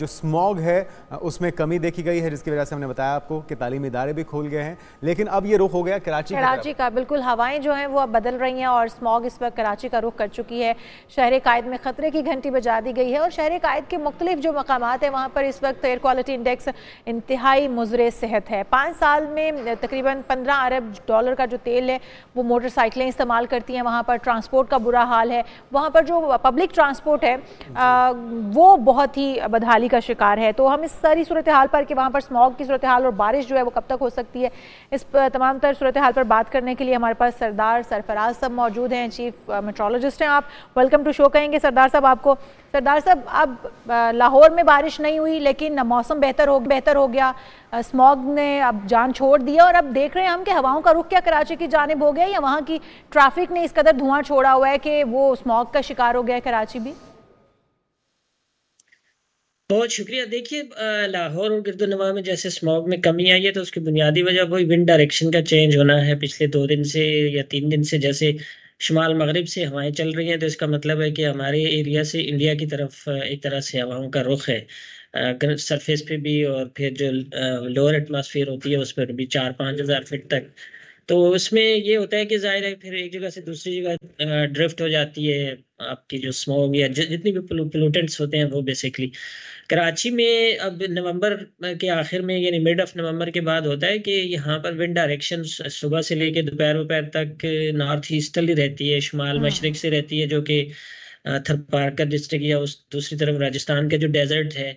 जो स्मॉग है उसमें कमी देखी गई है जिसकी वजह से हमने बताया आपको कि तालीमी इदारे भी खोल गए हैं लेकिन अब ये रुख हो गया कराची कराची का बिल्कुल हवाएं जो हैं वो अब बदल रही हैं और स्मॉग इस वक्त कराची का रुख कर चुकी है शहर कायद में ख़तरे की घंटी बजा दी गई है और शहर कायद के मुख्तलिफ जो मकाम हैं वहाँ पर इस वक्त एयर क्वालिटी इंडेक्स इंतहाई मुजर सेहत है पाँच साल में तकरीबन पंद्रह अरब डॉलर का जो तेल है वो मोटरसाइकिलें इस्तेमाल करती हैं वहाँ पर ट्रांसपोर्ट का बुरा हाल है वहाँ पर जो पब्लिक ट्रांसपोर्ट है वो बहुत ही बदहाली बहाली का शिकार है तो हम इस सारी सूरत हाल पर कि वहाँ पर स्मॉग की सूरत हाल और बारिश जो है वो कब तक हो सकती है इस तमाम तर सूरत हाल पर बात करने के लिए हमारे पास सरदार सरफराज साहब मौजूद हैं चीफ मेट्रोलॉजिस्ट हैं आप वेलकम टू शो कहेंगे सरदार साहब आपको सरदार साहब अब लाहौर में बारिश नहीं हुई लेकिन मौसम बेहतर हो बेहतर हो गया स्मॉग ने अब जान छोड़ दिया और अब देख रहे हैं हम कि हवाओं का रुख क्या कराची की जानब हो गया या वहाँ की ट्रैफिक ने इस कदर धुआं छोड़ा हुआ है कि वो स्मॉग का शिकार हो गया है कराची भी बहुत शुक्रिया देखिए लाहौर और गिरदोनवा में जैसे स्मॉग में कमी आई है तो उसकी बुनियादी वजह वही विंड डायरेक्शन का चेंज होना है पिछले दो दिन से या तीन दिन से जैसे शुमाल मगरब से हवाएं चल रही हैं तो इसका मतलब है कि हमारे एरिया से इंडिया की तरफ एक तरह से हवाओं का रुख है सरफेस पे भी और फिर जो लोअर एटमोसफियर होती है उस पर भी चार पाँच हज़ार फिट तक तो उसमें ये होता है कि जाहिर है फिर एक जगह से दूसरी जगह ड्रिफ्ट हो जाती है आपकी जो स्मोग या जितनी भी पोलूटेंट्स होते हैं वो बेसिकली कराची में अब नवंबर के आखिर में यानी मिड ऑफ नवंबर के बाद होता है कि यहाँ पर विंड डायरेक्शन सुबह से लेके दोपहर दोपहर तक नॉर्थ ईस्टर्ली रहती है शुमाल हाँ। मशरक से रहती है जो कि थरपारकर डिस्ट्रिक्ट या उस दूसरी तरफ राजस्थान के जो डेजर्ट है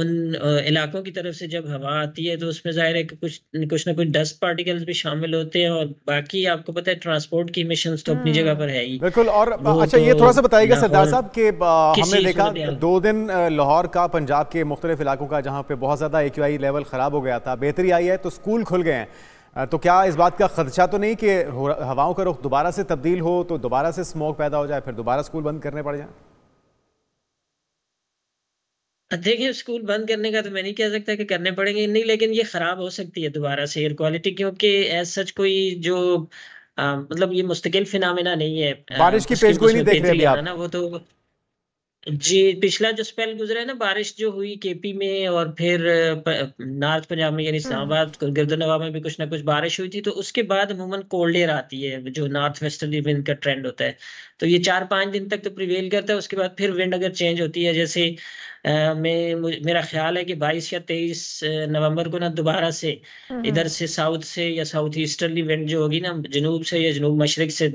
उन इलाकों की तरफ से जब हवा आती है तो उसमें जाहिर है कि कुछ कुछ ना कुछ डस्ट पार्टिकल्स भी शामिल होते हैं और बाकी आपको पता है ट्रांसपोर्ट की मिशन तो अपनी जगह पर है ही बिल्कुल और अच्छा तो ये थोड़ा सा बताइएगा सरदार साहब के हमने देखा दो दिन लाहौर का पंजाब के मुख्तलिफ इलाकों का जहाँ पे बहुत ज़्यादा ए लेवल ख़राब हो गया था बेहतरी आई है तो स्कूल खुल गए हैं तो क्या इस बात का खदशा तो नहीं कि हवाओं का रुख दोबारा से तब्दील हो तो दोबारा से स्मोक पैदा हो जाए फिर दोबारा स्कूल बंद करने पड़ जाए देखिए स्कूल बंद करने का तो मैं नहीं कह सकता कि करने पड़ेंगे नहीं लेकिन ये ख़राब हो सकती है दोबारा से एयर क्वालिटी क्योंकि एज सच कोई जो आ, मतलब ये मुस्तकिल फिनामिना नहीं है बारिश की पेशगोई नहीं देख रहे आप ना वो तो जी पिछला जो स्पेल गुजरा है ना बारिश जो हुई केपी में और फिर नॉर्थ पंजाब में यानी हाँ। इस्लामाबाद गिरदनवा में भी कुछ ना कुछ बारिश हुई थी तो उसके बाद अमूमन कोल्ड एयर आती है जो नॉर्थ वेस्टर्न विंड का ट्रेंड होता है तो ये चार पांच दिन तक तो प्रिवेल करता है उसके बाद फिर विंड अगर चेंज होती है जैसे मैं मेरा ख्याल है कि बाईस या तेईस नवम्बर को ना दोबारा से हाँ, हाँ। इधर से साउथ से या साउथ ईस्टर्ली विंड जो होगी ना जनूब से या जनूब मशरक से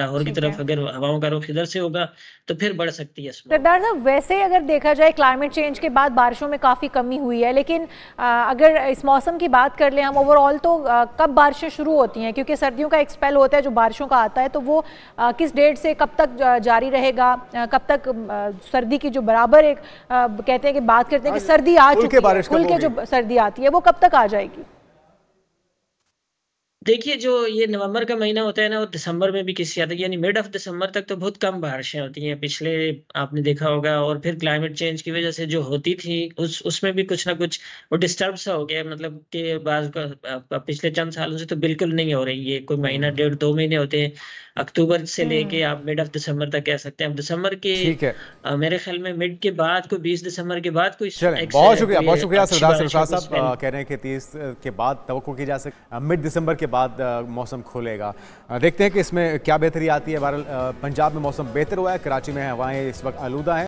लाहौर की तरफ अगर हवाओं का रुख इधर से होगा तो फिर बढ़ सकती है कुमार साहब मतलब वैसे अगर देखा जाए क्लाइमेट चेंज के बाद बारिशों में काफ़ी कमी हुई है लेकिन अगर इस मौसम की बात कर लें हम ओवरऑल तो कब बारिशें शुरू होती हैं क्योंकि सर्दियों का एक स्पेल होता है जो बारिशों का आता है तो वो किस डेट से कब तक जारी रहेगा कब तक सर्दी की जो बराबर एक कहते हैं कि बात करते हैं कि हाँ, सर्दी आ चुकी है बारिश के जो सर्दी आती है वो कब तक आ जाएगी देखिए जो ये नवंबर का महीना होता है ना वो दिसंबर में भी किसी हद यानी मिड ऑफ दिसंबर तक तो बहुत कम बारिशें होती हैं पिछले आपने देखा होगा और फिर क्लाइमेट चेंज की वजह से जो होती थी उस उसमें भी कुछ ना कुछ वो डिस्टर्ब सा हो गया मतलब कि बाद पिछले चंद सालों से तो बिल्कुल नहीं हो रही ये कोई महीना हम्म। डेढ़ दो महीने होते हैं अक्टूबर से लेके हम्म। आप मिड ऑफ दिसंबर तक कह सकते हैं दिसंबर के आ, मेरे ख्याल में मिड के बाद कोई बीस दिसंबर के बाद कोई बहुत शुक्रिया बहुत शुक्रिया सरदार सरदार साहब कह रहे हैं कि तीस के बाद तो की जा सकती मिड दिसंबर के बाद मौसम खुलेगा देखते हैं कि इसमें क्या बेहतरी आती है बहरहाल पंजाब में मौसम बेहतर हुआ है कराची में हवाएं इस वक्त आलूदा हैं